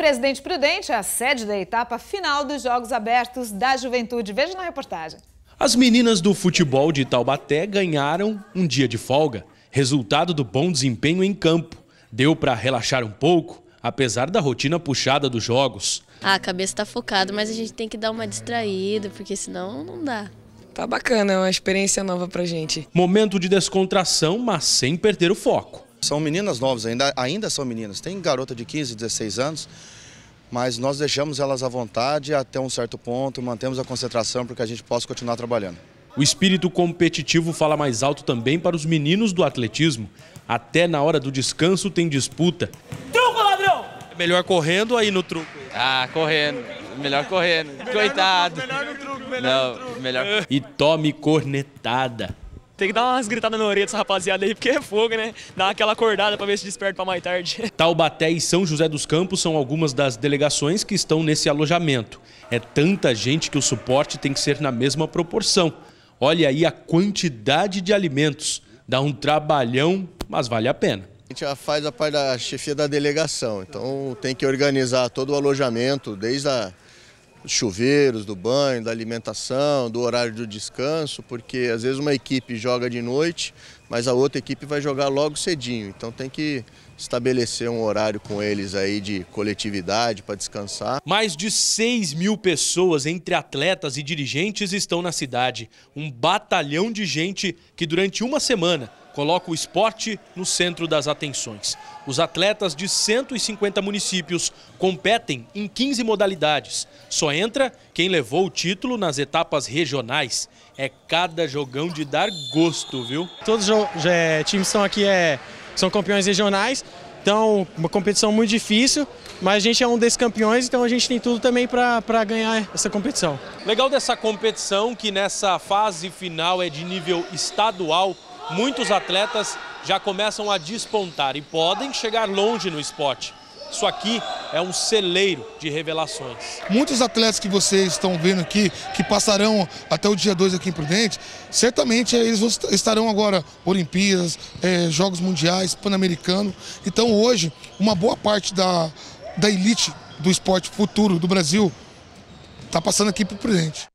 Presidente Prudente é a sede da etapa final dos Jogos Abertos da Juventude. Veja na reportagem. As meninas do futebol de Taubaté ganharam um dia de folga, resultado do bom desempenho em campo. Deu para relaxar um pouco, apesar da rotina puxada dos jogos. Ah, a cabeça está focada, mas a gente tem que dar uma distraída, porque senão não dá. Tá bacana, é uma experiência nova pra gente. Momento de descontração, mas sem perder o foco. São meninas novas, ainda, ainda são meninas. Tem garota de 15, 16 anos, mas nós deixamos elas à vontade até um certo ponto, mantemos a concentração para que a gente possa continuar trabalhando. O espírito competitivo fala mais alto também para os meninos do atletismo. Até na hora do descanso tem disputa. Truco, ladrão! É melhor correndo aí no truco. Ah, correndo. Melhor correndo. Melhor Coitado. No, melhor no truco, melhor Não, no truco. Melhor... E tome cornetada. Tem que dar umas gritadas na orelha dessa rapaziada aí, porque é fogo, né? Dar aquela acordada pra ver se desperta pra mais tarde. Taubaté e São José dos Campos são algumas das delegações que estão nesse alojamento. É tanta gente que o suporte tem que ser na mesma proporção. Olha aí a quantidade de alimentos. Dá um trabalhão, mas vale a pena. A gente já faz a parte da chefia da delegação, então tem que organizar todo o alojamento, desde a dos chuveiros, do banho, da alimentação, do horário do descanso, porque às vezes uma equipe joga de noite, mas a outra equipe vai jogar logo cedinho. Então tem que estabelecer um horário com eles aí de coletividade para descansar. Mais de 6 mil pessoas, entre atletas e dirigentes, estão na cidade. Um batalhão de gente que durante uma semana coloca o esporte no centro das atenções. Os atletas de 150 municípios competem em 15 modalidades. Só entra quem levou o título nas etapas regionais. É cada jogão de dar gosto, viu? Todos são, é, times são aqui é, são campeões regionais, então uma competição muito difícil, mas a gente é um desses campeões, então a gente tem tudo também para ganhar essa competição. Legal dessa competição que nessa fase final é de nível estadual, muitos atletas já começam a despontar e podem chegar longe no esporte. Isso aqui é um celeiro de revelações. Muitos atletas que vocês estão vendo aqui, que passarão até o dia 2 aqui em Prudente, certamente eles estarão agora Olimpíadas, é, Jogos Mundiais, Pan-Americano. Então hoje, uma boa parte da, da elite do esporte futuro do Brasil está passando aqui para o Prudente.